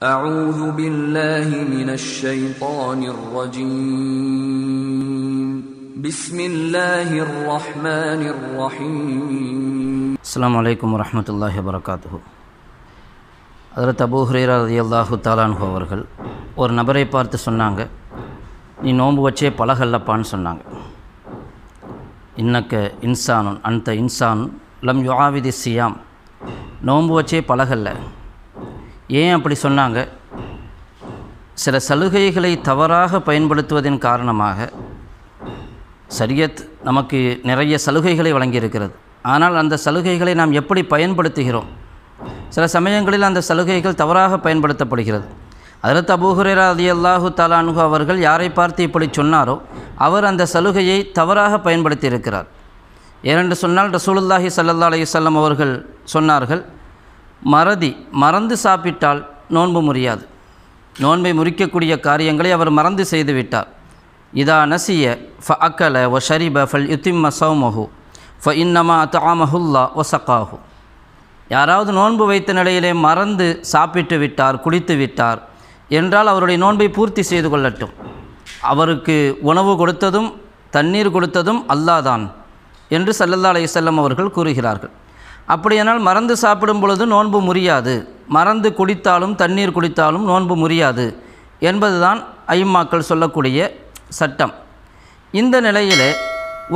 أعوذ بالله من الشيطان الرجيم بسم الله الرحمن الرحيم السلام عليكم ورحمة الله وبركاته அதரத் அபு ஹுரேரா ரதி அல்லாஹு தாலான்ஹு அவர்கள் ஒரு நபரை பார்த்து சொன்னாங்க நீ நோன்பு வச்சே பலகல்லப்பான்னு சொன்னாங்க இன்னக்க இன்சானுன் அந்த இன்சான் லம் யுவாவிதி சியாம் நோன்பு வச்சே பலகல்ல ஏன் அப்படி சொன்னாங்க சில சலுகைகளை தவறாக பயன்படுத்துவதன் காரணமாக சரியத் நமக்கு நிறைய சலுகைகளை வழங்கியிருக்கிறது ஆனால் அந்த சலுகைகளை நாம் எப்படி பயன்படுத்துகிறோம் சில சமயங்களில் அந்த சலுகைகள் தவறாக பயன்படுத்தப்படுகிறது அதற்கு அபூஹுரேரா அதி அல்லாஹு தாலானு அவர்கள் யாரை பார்த்து இப்படி சொன்னாரோ அவர் அந்த சலுகையை தவறாக பயன்படுத்தியிருக்கிறார் ஏனென்று சொன்னால் ரசூலுல்லாஹி சல்லா அலையுசல்லம் அவர்கள் சொன்னார்கள் மறதி மறந்து சாப்பிட்டால் நோன்பு முறியாது நோன்பை முறிக்கக்கூடிய காரியங்களை அவர் மறந்து செய்துவிட்டார் இதா நசிய ஃப அக்கல ஒ ஷரிப ஃபல் யுத்திம்ம சௌமஹு ஃப இன்னமா தாமஹுல்லா சக்காஹு யாராவது நோன்பு வைத்த நிலையிலே மறந்து சாப்பிட்டு விட்டார் குளித்து விட்டார் என்றால் அவருடைய நோன்பை பூர்த்தி செய்து கொள்ளட்டும் அவருக்கு உணவு கொடுத்ததும் தண்ணீர் கொடுத்ததும் அல்லாதான் என்று சல்லல்லா அலையுசல்லம் அவர்கள் கூறுகிறார்கள் அப்படியானால் மறந்து சாப்பிடும் பொழுது நோன்பு முறியாது மறந்து குடித்தாலும் தண்ணீர் குடித்தாலும் நோன்பு முறியாது என்பதுதான் ஐயம்மாக்கள் சொல்லக்கூடிய சட்டம் இந்த நிலையிலே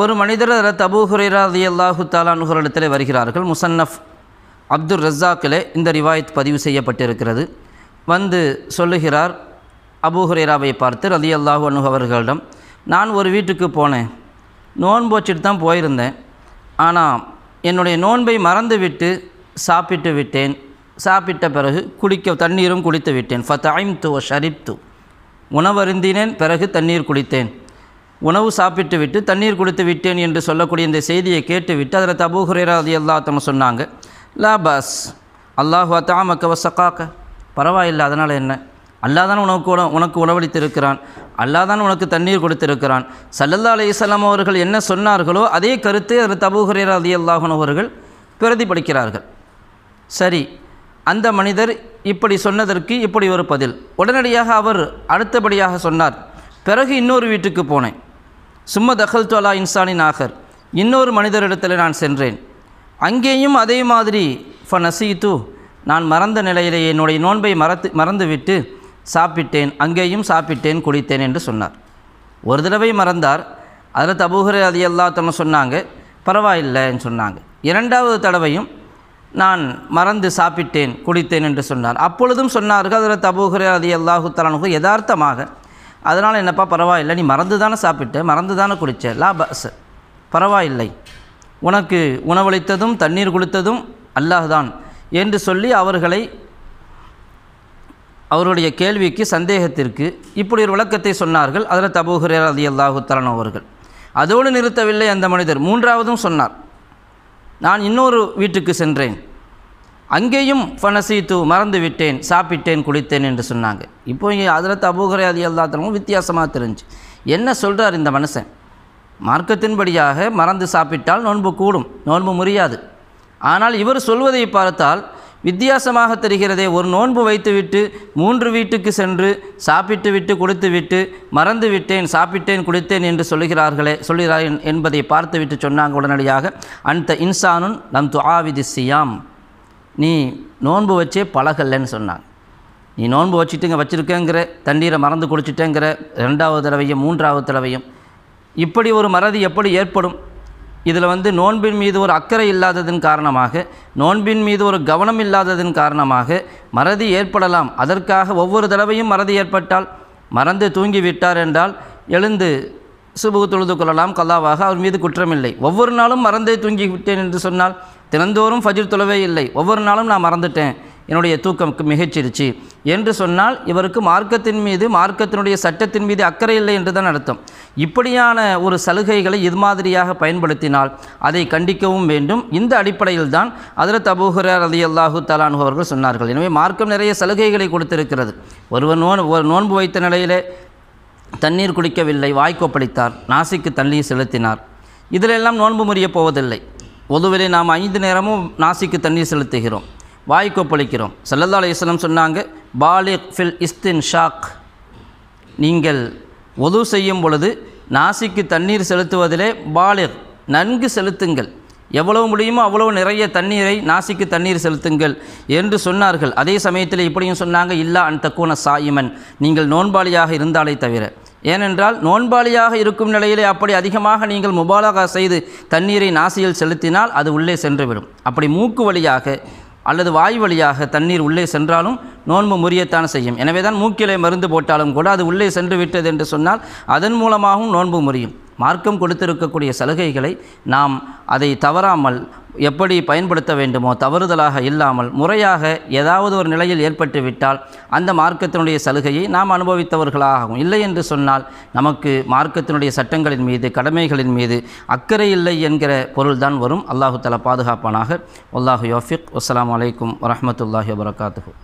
ஒரு மனிதர் அதில் தபு ஹுரேராதி அல்லாஹு தாலானுகுரத்தில் வருகிறார்கள் முசன்னஃப் அப்துல் ரஸாக்கிலே இந்த ரிவாயத் பதிவு செய்யப்பட்டிருக்கிறது வந்து சொல்லுகிறார் அபு பார்த்து ரதி அல்லாஹு அனுகு அவர்களிடம் நான் ஒரு வீட்டுக்கு போனேன் நோன்பு வச்சுட்டு தான் போயிருந்தேன் ஆனால் என்னுடைய நோன்பை மறந்துவிட்டு சாப்பிட்டு விட்டேன் சாப்பிட்ட பிறகு குடிக்க தண்ணீரும் குடித்து விட்டேன் ஃபத்தாயும் து ஷரிப்து உணவருந்தினேன் பிறகு தண்ணீர் குடித்தேன் உணவு சாப்பிட்டு விட்டு தண்ணீர் குடித்து விட்டேன் என்று சொல்லக்கூடிய இந்த செய்தியை கேட்டுவிட்டு அதில் தபு ஹுரேரா அது எல்லாத்தம சொன்னாங்க லாபாஸ் அல்லாஹு அத்தாமக்க வசக்காக்க பரவாயில்லை அதனால் என்ன அல்லாதான் உனக்கு உண உனக்கு உணவளித்திருக்கிறான் அல்லாதான் உனக்கு தண்ணீர் கொடுத்திருக்கிறான் சல்லல்லா இஸ்லாம் அவர்கள் என்ன சொன்னார்களோ அதே கருத்தை அது தபுகரீர் அலி அல்லாஹன் அவர்கள் பிரதிபலிக்கிறார்கள் சரி அந்த மனிதர் இப்படி சொன்னதற்கு இப்படி ஒரு பதில் உடனடியாக அவர் அடுத்தபடியாக சொன்னார் பிறகு இன்னொரு வீட்டுக்கு போனேன் சும்மா தகல் தோலா இன்சானின் ஆகர் இன்னொரு மனிதரிடத்தில் நான் சென்றேன் அங்கேயும் அதே மாதிரி ஃப நசீத்து நான் மறந்த நிலையிலே என்னுடைய நோன்பை மறத்து மறந்துவிட்டு சாப்பிட்டேன் அங்கேயும் சாப்பிட்டேன் குடித்தேன் என்று சொன்னார் ஒரு தடவை மறந்தார் அதில் தபூஹர் அது எல்லாத்தனும் சொன்னாங்க பரவாயில்லைன்னு சொன்னாங்க இரண்டாவது தடவையும் நான் மறந்து சாப்பிட்டேன் குடித்தேன் என்று சொன்னார் அப்பொழுதும் சொன்னார்கள் அதில் தபூஹர் அது எல்லாஹு தலானுக்கு யதார்த்தமாக அதனால் என்னப்பா பரவாயில்லை நீ மறந்து தானே சாப்பிட்ட மறந்து தானே குடித்த லா பஸ் பரவாயில்லை உனக்கு உணவளித்ததும் தண்ணீர் குளித்ததும் அல்லாஹ் தான் என்று சொல்லி அவர்களை அவருடைய கேள்விக்கு சந்தேகத்திற்கு இப்படி ஒரு விளக்கத்தை சொன்னார்கள் அதில் தபூஹுரேர் அதி அல்லாஹு தரன் அவர்கள் அதோடு நிறுத்தவில்லை அந்த மனிதர் மூன்றாவதும் சொன்னார் நான் இன்னொரு வீட்டுக்கு சென்றேன் அங்கேயும் ஃபனசீத்து மறந்து விட்டேன் சாப்பிட்டேன் குளித்தேன் என்று சொன்னாங்க இப்போ அதில் தபூஹுரே அதி அல்லா தரமும் வித்தியாசமாக தெரிஞ்சு என்ன சொல்கிறார் இந்த மனுஷன் மார்க்கத்தின்படியாக மறந்து சாப்பிட்டால் நோன்பு கூடும் நோன்பு முறியாது ஆனால் இவர் சொல்வதை பார்த்தால் வித்தியாசமாக தெரிகிறதே ஒரு நோன்பு வைத்துவிட்டு மூன்று வீட்டுக்கு சென்று சாப்பிட்டு விட்டு கொடுத்துவிட்டு மறந்து விட்டேன் சாப்பிட்டேன் குடித்தேன் என்று சொல்லுகிறார்களே சொல்கிறார் என்பதை பார்த்துவிட்டு சொன்னாங்க உடனடியாக அந்த இன்சானுன் நம் துஆவிதி சியாம் நீ நோன்பு வச்சே பழகலன்னு சொன்னாங்க நீ நோன்பு வச்சுட்டுங்க வச்சுருக்கேங்கிற தண்ணீரை மறந்து குடிச்சிட்டேங்கிற ரெண்டாவது தடவையும் மூன்றாவது தடவையும் இப்படி ஒரு மறதி எப்படி ஏற்படும் இதில் வந்து நோன்பின் மீது ஒரு அக்கறை இல்லாததன் காரணமாக நோன்பின் மீது ஒரு கவனம் இல்லாததன் காரணமாக மறதி ஏற்படலாம் அதற்காக ஒவ்வொரு தடவையும் மறதி ஏற்பட்டால் மறந்து தூங்கி விட்டார் என்றால் எழுந்து சுபுகு தொழுது கொள்ளலாம் கல்லாவாக அவர் மீது குற்றமில்லை ஒவ்வொரு நாளும் மறந்தே தூங்கி விட்டேன் என்று சொன்னால் தினந்தோறும் ஃபஜிர் தொழவே இல்லை ஒவ்வொரு நாளும் நான் மறந்துட்டேன் என்னுடைய தூக்கம் மிகச்சிருச்சு என்று சொன்னால் இவருக்கு மார்க்கத்தின் மீது மார்க்கத்தினுடைய சட்டத்தின் மீது அக்கறை இல்லை என்று தான் அர்த்தம் இப்படியான ஒரு சலுகைகளை இது மாதிரியாக பயன்படுத்தினால் அதை கண்டிக்கவும் வேண்டும் இந்த அடிப்படையில் தான் அதில் தபூஹரார் அலி அல்லாஹு தலானு அவர்கள் சொன்னார்கள் எனவே மார்க்கம் நிறைய சலுகைகளை கொடுத்திருக்கிறது ஒருவர் நோன் ஒரு நோன்பு வைத்த நிலையிலே தண்ணீர் குடிக்கவில்லை வாய்க்கோப்பளித்தார் நாசிக்கு தண்ணீர் செலுத்தினார் இதிலெல்லாம் நோன்பு முறியப் போவதில்லை பொதுவிலே நாம் ஐந்து நேரமும் நாசிக்கு தண்ணீர் செலுத்துகிறோம் வாய்க்கொப்பளிக்கிறோம் கொப்பளிக்கிறோம் சல்லல்லா அலையம் சொன்னாங்க பாலிக் ஃபில் இஸ்தின் ஷாக் நீங்கள் ஒது செய்யும் பொழுது நாசிக்கு தண்ணீர் செலுத்துவதிலே பாலிக் நன்கு செலுத்துங்கள் எவ்வளவு முடியுமோ அவ்வளவு நிறைய தண்ணீரை நாசிக்கு தண்ணீர் செலுத்துங்கள் என்று சொன்னார்கள் அதே சமயத்தில் இப்படியும் சொன்னாங்க இல்லா அந்த கூன சாயிமன் நீங்கள் நோன்பாளியாக இருந்தாலே தவிர ஏனென்றால் நோன்பாளியாக இருக்கும் நிலையிலே அப்படி அதிகமாக நீங்கள் முபாலகா செய்து தண்ணீரை நாசியில் செலுத்தினால் அது உள்ளே சென்றுவிடும் அப்படி மூக்கு வழியாக அல்லது வாய் வழியாக தண்ணீர் உள்ளே சென்றாலும் நோன்பு முறியத்தான் செய்யும் எனவே தான் மூக்கிலே மருந்து போட்டாலும் கூட அது உள்ளே சென்று விட்டது என்று சொன்னால் அதன் மூலமாகவும் நோன்பு முறியும் மார்க்கம் கொடுத்திருக்கக்கூடிய சலுகைகளை நாம் அதை தவறாமல் எப்படி பயன்படுத்த வேண்டுமோ தவறுதலாக இல்லாமல் முறையாக ஏதாவது ஒரு நிலையில் ஏற்பட்டுவிட்டால் அந்த மார்க்கத்தினுடைய சலுகையை நாம் அனுபவித்தவர்களாகவும் இல்லை என்று சொன்னால் நமக்கு மார்க்கத்தினுடைய சட்டங்களின் மீது கடமைகளின் மீது அக்கறை இல்லை என்கிற பொருள்தான் வரும் அல்லாஹு தலா பாதுகாப்பானாக அல்லாஹு யோஃபிக் அஸ்லாம் வலைக்கம் வரமத்துல்லாஹி வரகாத்து